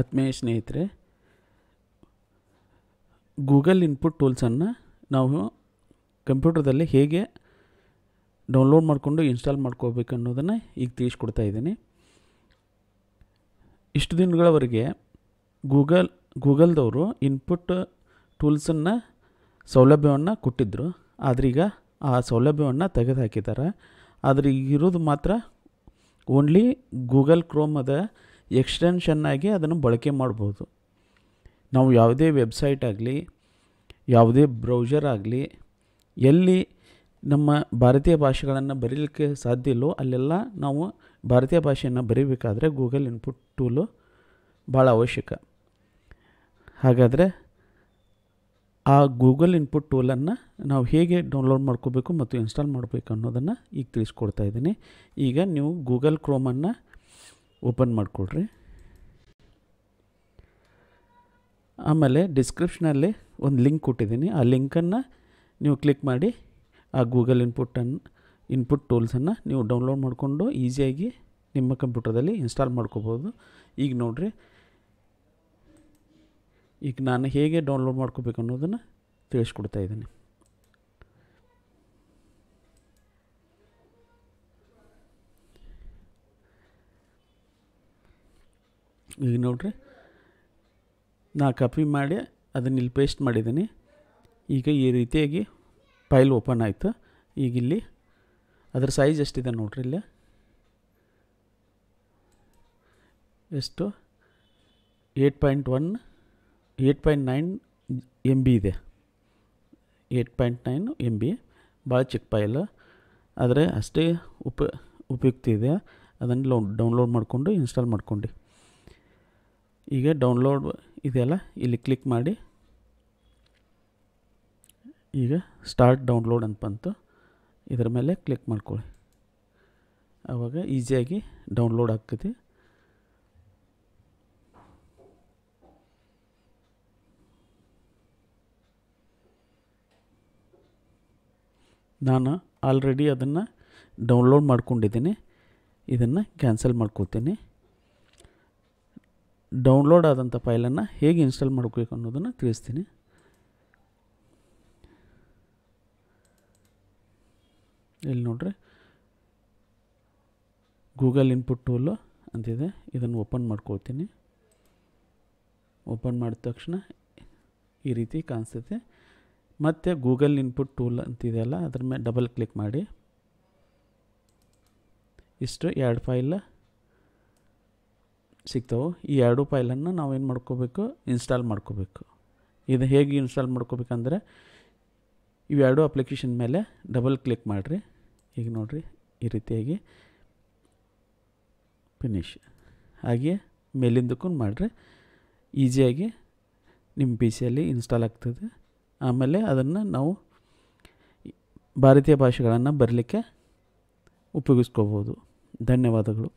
ಆತ್ಮೀಯ ಸ್ನೇಹಿತರೆ Google input ಟೂಲ್ಸನ್ನು ನಾವು ಕಂಪ್ಯೂಟರ್ದಲ್ಲಿ ಹೇಗೆ ಡೌನ್ಲೋಡ್ ಮಾಡಿಕೊಂಡು ಇನ್ಸ್ಟಾಲ್ ಮಾಡ್ಕೋಬೇಕು ಅನ್ನೋದನ್ನು ಈಗ ತಿಳಿಸ್ಕೊಡ್ತಾ ಇದ್ದೀನಿ ಇಷ್ಟು ದಿನಗಳವರೆಗೆ ಗೂಗಲ್ ಗೂಗಲ್ದವರು ಇನ್ಪುಟ್ ಟೂಲ್ಸನ್ನು ಸೌಲಭ್ಯವನ್ನು ಕೊಟ್ಟಿದ್ದರು ಈಗ ಆ ಸೌಲಭ್ಯವನ್ನು ತೆಗೆದುಹಾಕಿದ್ದಾರೆ ಆದರೆ ಈಗಿರೋದು ಮಾತ್ರ ಓನ್ಲಿ ಗೂಗಲ್ ಕ್ರೋಮದ ಎಕ್ಸ್ಟೆನ್ಷನ್ನಾಗಿ ಅದನ್ನು ಬಳಕೆ ಮಾಡ್ಬೋದು ನಾವು ಯಾವುದೇ ವೆಬ್ಸೈಟ್ ಆಗಲಿ ಯಾವುದೇ ಬ್ರೌಸರ್ ಆಗಲಿ ಎಲ್ಲಿ ನಮ್ಮ ಭಾರತೀಯ ಭಾಷೆಗಳನ್ನು ಬರೀಲಿಕ್ಕೆ ಸಾಧ್ಯ ಇಲ್ಲೋ ಅಲ್ಲೆಲ್ಲ ನಾವು ಭಾರತೀಯ ಭಾಷೆಯನ್ನು ಬರೀಬೇಕಾದ್ರೆ ಗೂಗಲ್ ಇನ್ಪುಟ್ ಟೂಲು ಭಾಳ ಅವಶ್ಯಕ ಹಾಗಾದರೆ ಆ ಗೂಗಲ್ ಇನ್ಪುಟ್ ಟೂಲನ್ನು ನಾವು ಹೇಗೆ ಡೌನ್ಲೋಡ್ ಮಾಡ್ಕೋಬೇಕು ಮತ್ತು ಇನ್ಸ್ಟಾಲ್ ಮಾಡಬೇಕು ಅನ್ನೋದನ್ನು ಈಗ ತಿಳಿಸ್ಕೊಡ್ತಾ ಇದ್ದೀನಿ ಈಗ ನೀವು ಗೂಗಲ್ ಕ್ರೋಮನ್ನು ಓಪನ್ ಮಾಡಿಕೊಡ್ರಿ ಆಮೇಲೆ ಡಿಸ್ಕ್ರಿಪ್ಷನಲ್ಲಿ ಒಂದು ಲಿಂಕ್ ಕೊಟ್ಟಿದ್ದೀನಿ ಆ ಲಿಂಕನ್ನು ನೀವು ಕ್ಲಿಕ್ ಮಾಡಿ ಆ ಗೂಗಲ್ ಇನ್ಪುಟನ್ನು ಇನ್ಪುಟ್ ಟೂಲ್ಸನ್ನು ನೀವು ಡೌನ್ಲೋಡ್ ಮಾಡಿಕೊಂಡು ಈಸಿಯಾಗಿ ನಿಮ್ಮ ಕಂಪ್ಯೂಟರ್ದಲ್ಲಿ ಇನ್ಸ್ಟಾಲ್ ಮಾಡ್ಕೋಬೋದು ಈಗ ನೋಡಿರಿ ಈಗ ನಾನು ಹೇಗೆ ಡೌನ್ಲೋಡ್ ಮಾಡ್ಕೋಬೇಕು ಅನ್ನೋದನ್ನು ತಿಳಿಸ್ಕೊಡ್ತಾ ಇದ್ದೀನಿ ಈಗ ನೋಡ್ರಿ ನಾ ಕಾಪಿ ಮಾಡಿ ಅದನ್ನ ಇಲ್ಲಿ ಪೇಸ್ಟ್ ಮಾಡಿದ್ದೀನಿ ಈಗ ಈ ರೀತಿಯಾಗಿ ಫೈಲ್ ಓಪನ್ ಆಯಿತು ಈಗ ಇಲ್ಲಿ ಅದರ ಸೈಜ್ ಎಷ್ಟಿದೆ ನೋಡ್ರಿ ಇಲ್ಲಿ ಎಷ್ಟು eight point one eight point nine M B ಇದೆ eight point nine M B ಭಾಳ ಚಿಕ್ಕ ಫೈಲ್ ಆದರೆ ಅಷ್ಟೇ ಉಪ ಉಪಯುಕ್ತ ಇದೆ ಅದನ್ನು ಲೋ ಡೌನ್ಲೋಡ್ ಮಾಡಿಕೊಂಡು ಇನ್ಸ್ಟಾಲ್ ಮಾಡ್ಕೊಂಡು ಈಗ ಡೌನ್ಲೋಡ್ ಇದೆಯಲ್ಲ ಇಲ್ಲಿ ಕ್ಲಿಕ್ ಮಾಡಿ ಈಗ ಸ್ಟಾರ್ಟ್ ಡೌನ್ಲೋಡ್ ಅಂತ ಬಂತು ಇದರ ಮೇಲೆ ಕ್ಲಿಕ್ ಮಾಡ್ಕೊಳ್ಳಿ ಆವಾಗ ಈಸಿಯಾಗಿ ಡೌನ್ಲೋಡ್ ಆಗ್ತದೆ ನಾನು ಆಲ್ರೆಡಿ ಅದನ್ನು ಡೌನ್ಲೋಡ್ ಮಾಡ್ಕೊಂಡಿದ್ದೀನಿ ಇದನ್ನು ಕ್ಯಾನ್ಸಲ್ ಮಾಡ್ಕೋತೀನಿ ಡೌನ್ಲೋಡ್ ಆದಂಥ ಫೈಲನ್ನು ಹೇಗೆ ಇನ್ಸ್ಟಾಲ್ ಮಾಡಬೇಕು ಅನ್ನೋದನ್ನು ತಿಳಿಸ್ತೀನಿ ಇಲ್ಲಿ ನೋಡ್ರಿ ಗೂಗಲ್ ಇನ್ಪುಟ್ ಟೂಲು ಅಂತಿದೆ ಇದನ್ನು ಓಪನ್ ಮಾಡ್ಕೊಳ್ತೀನಿ ಓಪನ್ ಮಾಡಿದ ತಕ್ಷಣ ಈ ರೀತಿ ಕಾಣಿಸ್ತೈತೆ ಮತ್ತು ಗೂಗಲ್ ಇನ್ಪುಟ್ ಟೂಲ್ ಅಂತಿದೆಯಲ್ಲ ಅದ್ರ ಮೇಲೆ ಡಬಲ್ ಕ್ಲಿಕ್ ಮಾಡಿ ಇಷ್ಟು ಎರಡು ಫೈಲ ಸಿಗ್ತಾವೆ ಈ ಎರಡು ಫೈಲನ್ನು ಏನು ಮಾಡ್ಕೋಬೇಕು ಇನ್ಸ್ಟಾಲ್ ಮಾಡ್ಕೋಬೇಕು ಇದು ಹೇಗೆ ಇನ್ಸ್ಟಾಲ್ ಮಾಡ್ಕೋಬೇಕಂದ್ರೆ ಇವೆರಡು ಅಪ್ಲಿಕೇಶನ್ ಮೇಲೆ ಡಬಲ್ ಕ್ಲಿಕ್ ಮಾಡಿರಿ ಈಗ ನೋಡಿರಿ ಈ ರೀತಿಯಾಗಿ ಫಿನಿಶ್ ಹಾಗೆ ಮೇಲಿಂದಕ್ಕೂ ಮಾಡಿರಿ ಈಸಿಯಾಗಿ ನಿಮ್ಮ ಪಿ ಸಿಯಲ್ಲಿ ಇನ್ಸ್ಟಾಲ್ ಆಗ್ತದೆ ಆಮೇಲೆ ಅದನ್ನು ನಾವು ಭಾರತೀಯ ಭಾಷೆಗಳನ್ನು ಬರಲಿಕ್ಕೆ ಉಪಯೋಗಿಸ್ಕೋಬೋದು ಧನ್ಯವಾದಗಳು